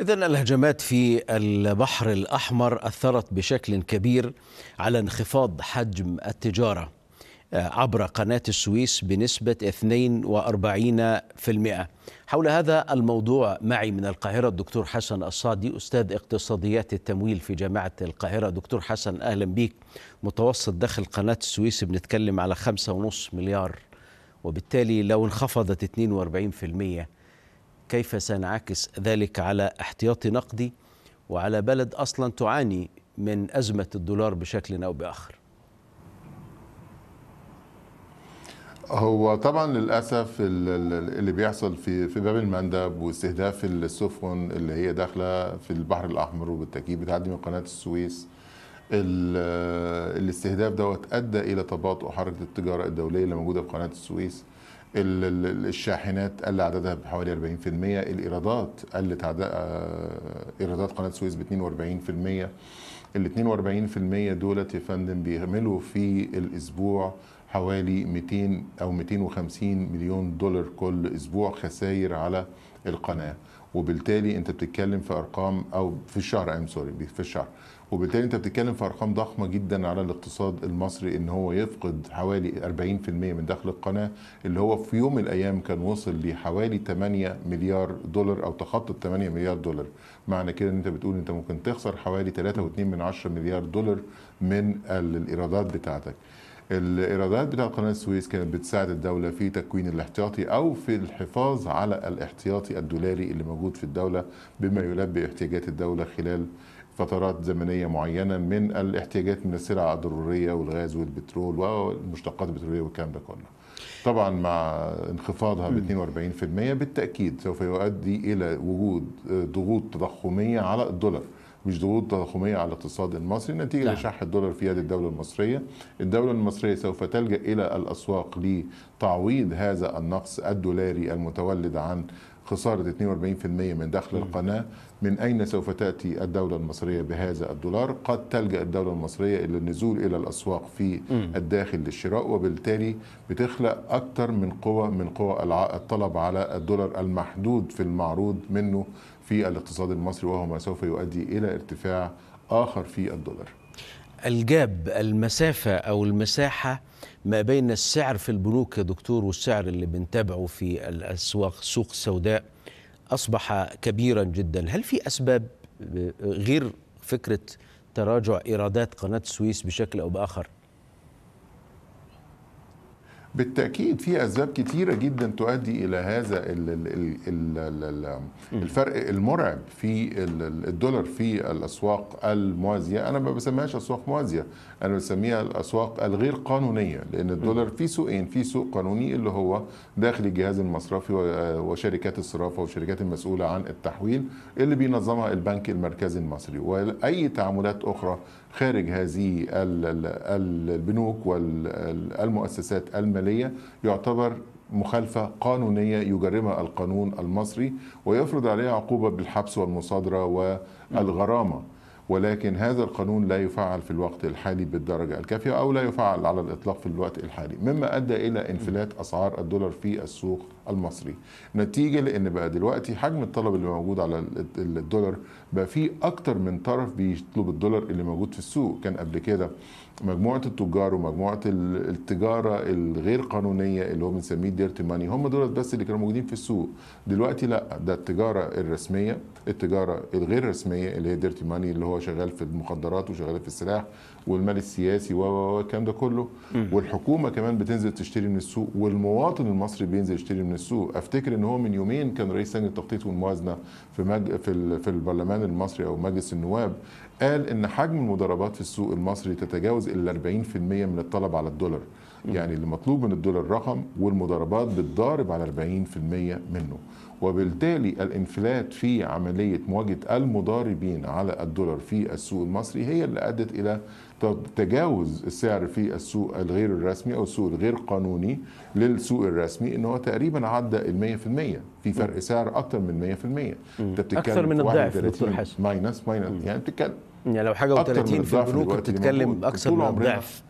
إذا الهجمات في البحر الأحمر أثرت بشكل كبير على انخفاض حجم التجارة آه، عبر قناة السويس بنسبة 42% حول هذا الموضوع معي من القاهرة الدكتور حسن الصادي أستاذ اقتصاديات التمويل في جامعة القاهرة دكتور حسن أهلا بيك متوسط دخل قناة السويس بنتكلم على 5.5 مليار وبالتالي لو انخفضت 42% كيف سينعكس ذلك على احتياطي نقدي وعلى بلد اصلا تعاني من ازمه الدولار بشكل او باخر هو طبعا للاسف اللي بيحصل في في باب المندب واستهداف السفن اللي هي داخله في البحر الاحمر وبالتاكيد بتعدي من قناه السويس الاستهداف دوت ادى الى تباطؤ حركه التجاره الدوليه اللي موجوده في قناه السويس الشاحنات قل عددها بحوالي 40% الايرادات قلت آه، ايرادات قناه السويس ب 42% ال 42% دولت يا فندم بيعملوا في الاسبوع حوالي 200 او 250 مليون دولار كل اسبوع خسائر على القناه وبالتالي انت بتتكلم في ارقام او في الشهر ام سوري في الشهر وبالتالي انت بتتكلم في ارقام ضخمه جدا على الاقتصاد المصري ان هو يفقد حوالي 40% من دخل القناه اللي هو في يوم من الايام كان وصل لحوالي 8 مليار دولار او تخطى 8 مليار دولار معنى كده ان انت بتقول انت ممكن تخسر حوالي 3.2 من 10 مليار دولار من الايرادات بتاعتك الايرادات بتاع قناه السويس كانت بتساعد الدوله في تكوين الاحتياطي او في الحفاظ على الاحتياطي الدولاري اللي موجود في الدوله بما يلبي احتياجات الدوله خلال فترات زمنيه معينه من الاحتياجات من السلع الضروريه والغاز والبترول والمشتقات البتروليه والكلام ده كله. طبعا مع انخفاضها ب 42% بالتاكيد سوف يؤدي الى وجود ضغوط تضخميه على الدولار. مش ضغوط تضخميه على الاقتصاد المصري نتيجه لا. نعم. لشح الدولار في يد الدوله المصريه، الدوله المصريه سوف تلجا الى الاسواق لتعويض هذا النقص الدولاري المتولد عن خسارة 42% من دخل القناة من أين سوف تأتي الدولة المصرية بهذا الدولار قد تلجأ الدولة المصرية إلى النزول إلى الأسواق في الداخل للشراء وبالتالي بتخلق أكثر من قوة من قوى الطلب على الدولار المحدود في المعروض منه في الاقتصاد المصري وهو ما سوف يؤدي الى ارتفاع اخر في الدولار. الجاب المسافه او المساحه ما بين السعر في البنوك يا دكتور والسعر اللي بنتابعه في الاسواق السوق السوداء اصبح كبيرا جدا، هل في اسباب غير فكره تراجع ايرادات قناه السويس بشكل او باخر بالتاكيد في اسباب كثيره جدا تؤدي الى هذا الفرق المرعب في الدولار في الاسواق الموازيه انا ما بسميهاش اسواق موازيه انا بسميها الاسواق الغير قانونيه لان الدولار في سوقين في سوق قانوني اللي هو داخل الجهاز المصرفي وشركات الصرافه والشركات المسؤوله عن التحويل اللي بينظمها البنك المركزي المصري واي تعاملات اخرى خارج هذه البنوك والمؤسسات الماليه يعتبر مخالفة قانونية يجرمها القانون المصري ويفرض عليها عقوبة بالحبس والمصادرة والغرامة ولكن هذا القانون لا يفعل في الوقت الحالي بالدرجة الكافية أو لا يفعل على الإطلاق في الوقت الحالي مما أدى إلى انفلات أسعار الدولار في السوق المصري نتيجة لأن بقى دلوقتي حجم الطلب اللي موجود على الدولار بقى فيه أكتر من طرف بيطلب الدولار اللي موجود في السوق كان قبل كده مجموعة التجار ومجموعة التجارة الغير قانونية اللي هو بنسميه ديرتي ماني هم دول بس اللي كانوا موجودين في السوق دلوقتي لا ده التجارة الرسمية التجارة الغير رسمية اللي هي ديرتي ماني اللي هو شغال في المخدرات وشغال في السلاح والمال السياسي والكلام ده كله والحكومة كمان بتنزل تشتري من السوق والمواطن المصري بينزل يشتري من السوق افتكر ان هو من يومين كان رئيس لجنه التخطيط والموازنه في مج... في, في البرلمان المصري او مجلس النواب قال ان حجم المضاربات في السوق المصري تتجاوز ال 40% من الطلب على الدولار يعني اللي مطلوب من الدولار رقم والمضاربات بتضارب على 40% منه وبالتالي الانفلات في عملية مواجهة المضاربين على الدولار في السوق المصري هي اللي أدت إلى تجاوز السعر في السوق الغير الرسمي أو السوق الغير قانوني للسوق الرسمي إن هو تقريبا عدى المية في المية في فرق سعر اكثر من 100% انت بتتكلم اكثر من الضعف دكتور حسن ماينس ماينس يعني بتتكلم يعني لو حاجه و30 في البنوك بتتكلم اكثر من الضعف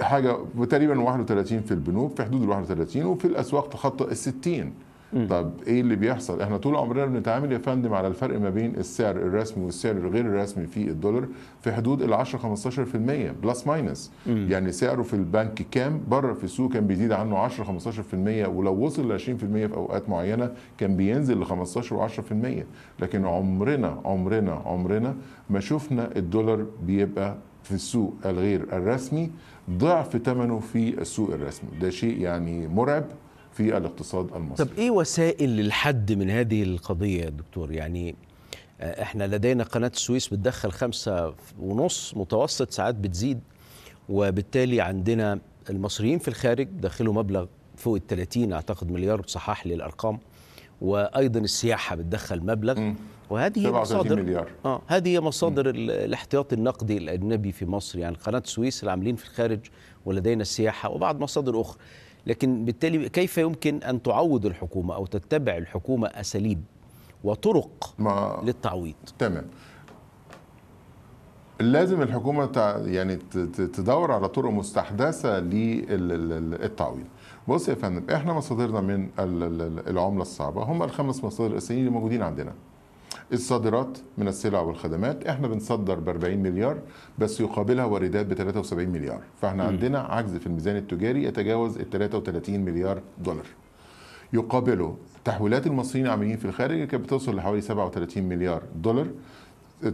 حاجه تقريبا 31 في البنوك في حدود ال 31 وفي الاسواق تخطى ال 60 طب ايه اللي بيحصل احنا طول عمرنا بنتعامل يا فندم على الفرق ما بين السعر الرسمي والسعر الغير الرسمي في الدولار في حدود ال 10 15% بلس ماينس مم. يعني سعره في البنك كام بره في السوق كان بيزيد عنه 10 15% ولو وصل ل 20% في اوقات معينه كان بينزل ل 15 و10% لكن عمرنا عمرنا عمرنا ما شفنا الدولار بيبقى في السوق الغير الرسمي ضعف ثمنه في السوق الرسمي ده شيء يعني مرعب في الاقتصاد المصري طب ايه وسائل للحد من هذه القضيه يا دكتور يعني آه، احنا لدينا قناه السويس بتدخل خمسة ونص متوسط ساعات بتزيد وبالتالي عندنا المصريين في الخارج دخلوا مبلغ فوق ال 30 اعتقد مليار صحح لي الارقام وايضا السياحه بتدخل مبلغ م. وهذه مصادر مليار. اه هذه هي مصادر م. الاحتياط النقدي الاجنبي في مصر يعني قناه السويس العاملين في الخارج ولدينا السياحه وبعض مصادر اخرى لكن بالتالي كيف يمكن أن تعوض الحكومة أو تتبع الحكومة أساليب وطرق ما للتعويض تمام لازم الحكومة يعني تدور على طرق مستحدثة للتعويض بص يا فندم احنا مصادرنا من العملة الصعبة هم الخمس مصادر الرئيسيين اللي موجودين عندنا الصادرات من السلع والخدمات احنا بنصدر ب 40 مليار بس يقابلها واردات ب 73 مليار فاحنا م. عندنا عجز في الميزان التجاري يتجاوز ال 33 مليار دولار يقابله تحويلات المصريين العاملين في الخارج كانت بتوصل لحوالي 37 مليار دولار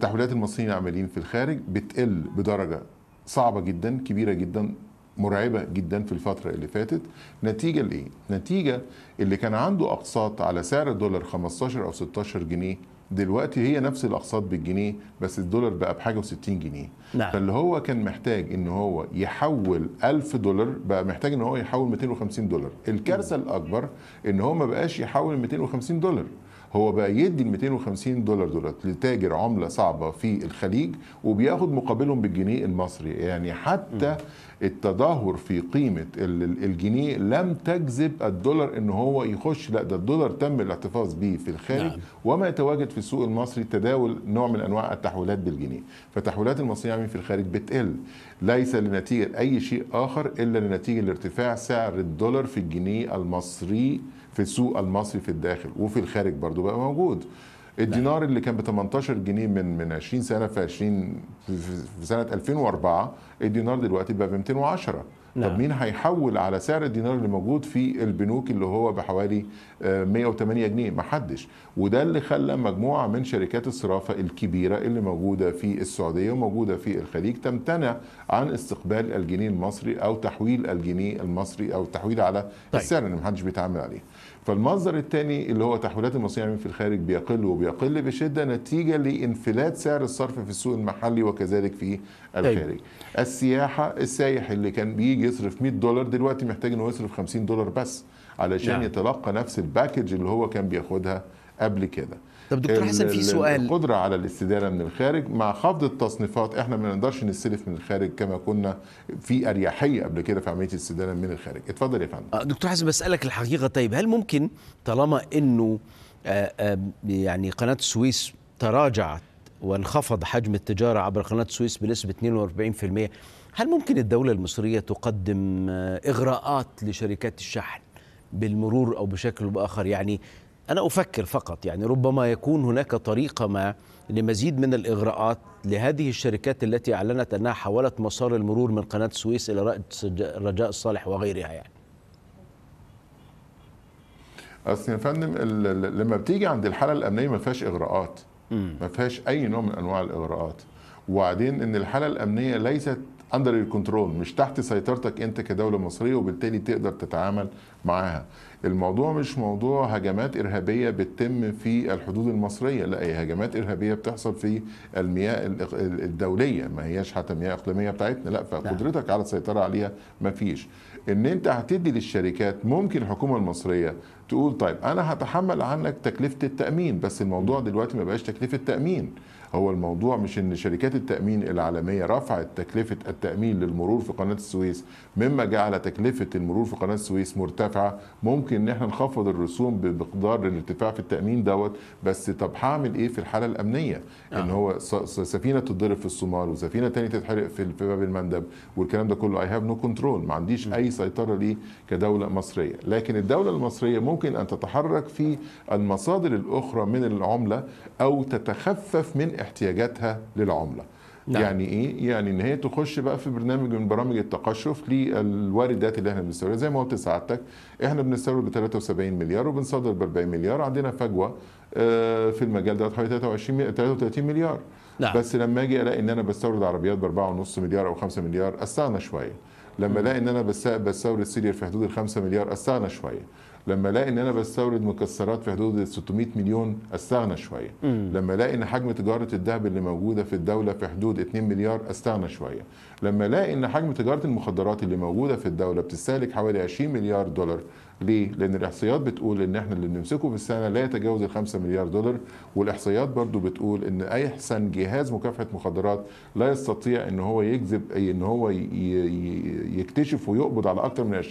تحويلات المصريين العاملين في الخارج بتقل بدرجه صعبه جدا كبيره جدا مرعبه جدا في الفتره اللي فاتت نتيجه لايه نتيجه اللي كان عنده اقساط على سعر الدولار 15 او 16 جنيه دلوقتي هي نفس الاقساط بالجنيه بس الدولار بقى بحاجه و60 جنيه نعم. فاللي هو كان محتاج ان هو يحول 1000 دولار بقى محتاج ان هو يحول 250 دولار الكارثه الاكبر ان هو ما بقاش يحول 250 دولار هو بقى يدي ال 250 دولار دولت لتاجر عمله صعبه في الخليج وبياخد مقابلهم بالجنيه المصري يعني حتى التدهور في قيمه الجنيه لم تجذب الدولار ان هو يخش لا ده الدولار تم الاحتفاظ به في الخارج نعم. وما يتواجد في السوق المصري تداول نوع من انواع التحويلات بالجنيه فتحويلات المصريين يعني في الخارج بتقل ليس لنتيجه اي شيء اخر الا لنتيجه لارتفاع سعر الدولار في الجنيه المصري في السوق المصري في الداخل وفي الخارج برضو بقى موجود الدينار اللي كان ب 18 جنيه من من 20 سنه في 20 في سنه 2004 الدينار دلوقتي بقى ب 210 نعم. طب مين هيحول على سعر الدينار اللي موجود في البنوك اللي هو بحوالي 108 آه، جنيه محدش وده اللي خلى مجموعه من شركات الصرافه الكبيره اللي موجوده في السعوديه وموجوده في الخليج تمتنع عن استقبال الجنيه المصري او تحويل الجنيه المصري او التحويل على طيب. السعر اللي محدش بيتعامل عليه فالمصدر الثاني اللي هو تحويلات المصنوعين في الخارج بيقل وبيقل بشده نتيجه لانفلات سعر الصرف في السوق المحلي وكذلك في الخارج. أيوة. السياحه السايح اللي كان بيجي يصرف 100 دولار دلوقتي محتاج انه يصرف 50 دولار بس علشان نعم. يتلقى نفس الباكج اللي هو كان بياخدها قبل كده طب دكتور حسن في سؤال القدره على الاستدانه من الخارج مع خفض التصنيفات احنا ما نقدرش نستلف من الخارج كما كنا في اريحيه قبل كده في عمليه الاستدانه من الخارج اتفضل يا فندم آه، دكتور حسن بسالك الحقيقه طيب هل ممكن طالما انه آه، آه، يعني قناه السويس تراجعت وانخفض حجم التجاره عبر قناه السويس بنسبه 42% هل ممكن الدوله المصريه تقدم اغراءات لشركات الشحن بالمرور او بشكل باخر يعني أنا أفكر فقط يعني ربما يكون هناك طريقة ما لمزيد من الإغراءات لهذه الشركات التي أعلنت أنها حولت مسار المرور من قناة السويس إلى رجاء الصالح وغيرها يعني اصل يا فندم لما بتيجي عند الحاله الامنيه ما فيهاش اغراءات ما فيهاش اي نوع من انواع الاغراءات وبعدين ان الحاله الامنيه ليست اندر الكنترول مش تحت سيطرتك انت كدوله مصريه وبالتالي تقدر تتعامل معاها الموضوع مش موضوع هجمات ارهابيه بتتم في الحدود المصريه لا هي هجمات ارهابيه بتحصل في المياه الدوليه ما هياش حتى مياه اقليميه بتاعتنا لا نعم. فقدرتك على السيطره عليها ما فيش ان انت هتدي للشركات ممكن الحكومه المصريه تقول طيب انا هتحمل عنك تكلفه التامين بس الموضوع دلوقتي ما بقاش تكلفه تامين هو الموضوع مش ان شركات التامين العالميه رفعت تكلفه التامين للمرور في قناه السويس مما جعل تكلفه المرور في قناه السويس مرتفعه ممكن ان احنا نخفض الرسوم بمقدار الارتفاع في التامين دوت بس طب هعمل ايه في الحاله الامنيه آه. ان هو سفينه تتضرب في الصومال وسفينه ثانيه تتحرق في باب المندب والكلام ده كله اي هاف نو كنترول ما عنديش اي سيطره ليه كدوله مصريه لكن الدوله المصريه ممكن ممكن ان تتحرك في المصادر الاخرى من العمله او تتخفف من احتياجاتها للعمله نعم. يعني ايه يعني ان هي تخش بقى في برنامج من برامج التقشف للواردات اللي احنا بنستوردها زي ما قلت سعادتك احنا بنستورد ب 73 مليار وبنصدر ب 40 مليار عندنا فجوه آه، في المجال ده حوالي 23 33 مليار نعم. بس لما اجي الاقي ان انا بستورد عربيات ب 4.5 مليار او 5 مليار استغنى شويه لما الاقي ان انا بستورد سيريال في حدود ال 5 مليار استغنى شويه لما الاقي ان انا بستورد مكسرات في حدود ال 600 مليون استغنى شويه لما الاقي ان حجم تجاره الذهب اللي موجوده في الدوله في حدود 2 مليار استغنى شويه لما الاقي ان حجم تجاره المخدرات اللي موجوده في الدوله بتستهلك حوالي 20 مليار دولار ليه؟ لأن الإحصائيات بتقول إن إحنا اللي بنمسكه في السنة لا يتجاوز ال 5 مليار دولار والإحصائيات برضو بتقول إن أحسن جهاز مكافحة مخدرات لا يستطيع إن هو يجذب أي إن هو يكتشف ويقبض على أكثر من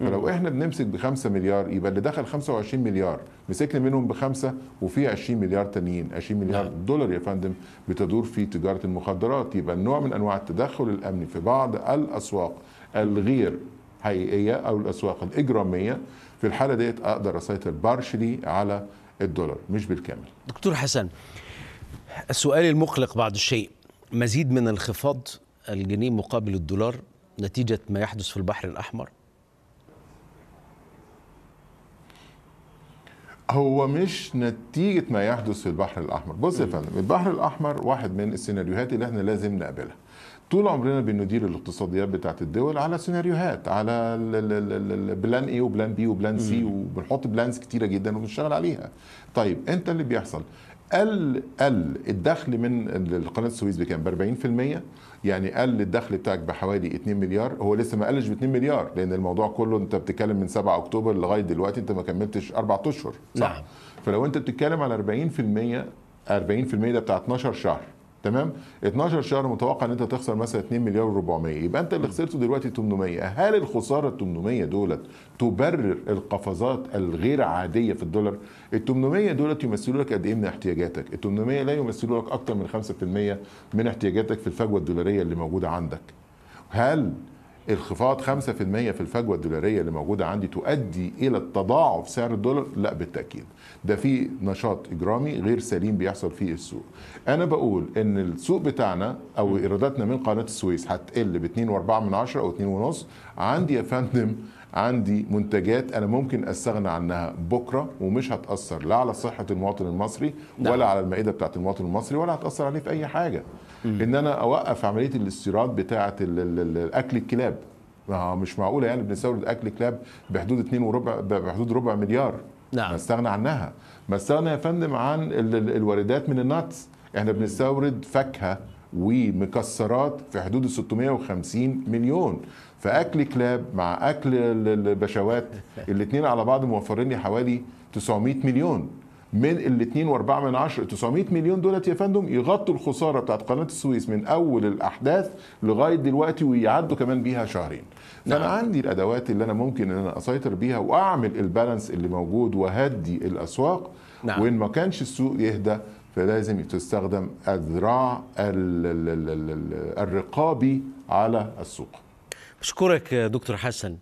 20% فلو إحنا بنمسك ب 5 مليار يبقى اللي دخل 25 مليار مسكنا منهم بخمسة وفي 20 مليار تانيين 20 مليار نعم. دولار يا فندم بتدور في تجارة المخدرات يبقى نوع من أنواع التدخل الأمني في بعض الأسواق الغير الحقيقيه او الاسواق الاجراميه في الحاله ديت اقدر اسيطر بارشلي على الدولار مش بالكامل دكتور حسن السؤال المقلق بعض الشيء مزيد من انخفاض الجنيه مقابل الدولار نتيجه ما يحدث في البحر الاحمر هو مش نتيجة ما يحدث في البحر الأحمر بص يا فندم البحر الأحمر واحد من السيناريوهات اللي احنا لازم نقابلها طول عمرنا بندير الاقتصاديات بتاعت الدول على سيناريوهات على بلان ايه وبلان بي وبلان سي وبنحط بلانز كتيره جدا وبنشتغل عليها طيب انت اللي بيحصل قل قل الدخل من قناه السويس بكام؟ ب 40% يعني قل الدخل بتاعك بحوالي 2 مليار هو لسه ما قلش ب 2 مليار لان الموضوع كله انت بتتكلم من 7 اكتوبر لغايه دلوقتي انت ما كملتش اربع اشهر صح؟ نعم. فلو انت بتتكلم على 40% 40% ده بتاع 12 شهر تمام 12 شهر متوقع ان انت تخسر مثلا 2 مليار و400 يبقى انت اللي خسرته دلوقتي 800 هل الخساره ال 800 دولت تبرر القفزات الغير عاديه في الدولار ال 800 دولت يمثلوا لك قد ايه من احتياجاتك ال 800 لا يمثلوا لك اكتر من 5% من احتياجاتك في الفجوه الدولاريه اللي موجوده عندك هل انخفاض 5% في الفجوه الدولاريه اللي موجوده عندي تؤدي الى تضاعف سعر الدولار لا بالتاكيد ده في نشاط اجرامي غير سليم بيحصل في السوق انا بقول ان السوق بتاعنا او ايراداتنا من قناه السويس هتقل ب 2.4 او 2.5 عندي يا فندم عندي منتجات انا ممكن استغنى عنها بكره ومش هتاثر لا على صحه المواطن المصري نعم. ولا على المائده بتاعت المواطن المصري ولا هتاثر عليه في اي حاجه ان انا اوقف عمليه الاستيراد بتاعه اكل الكلاب ما مش معقوله يعني بنستورد اكل كلاب بحدود 2 وربع بحدود ربع مليار نعم ما استغنى عنها ما استغنى يا فندم عن الواردات من الناتس احنا بنستورد فاكهه ومكسرات في حدود 650 مليون فاكل كلاب مع اكل البشوات الاثنين على بعض موفرين لي حوالي 900 مليون من ال 2.4 900 مليون دولار يا فندم يغطوا الخساره بتاعت قناه السويس من اول الاحداث لغايه دلوقتي ويعدوا كمان بيها شهرين نعم. فانا عندي الادوات اللي انا ممكن ان انا اسيطر بيها واعمل البالانس اللي موجود وهدي الاسواق نعم. وان ما كانش السوق يهدى فلازم تستخدم الذراع الرقابي على السوق بشكرك دكتور حسن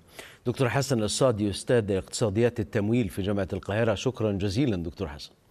دكتور حسن الصادي استاذ اقتصاديات التمويل في جامعه القاهره شكرا جزيلا دكتور حسن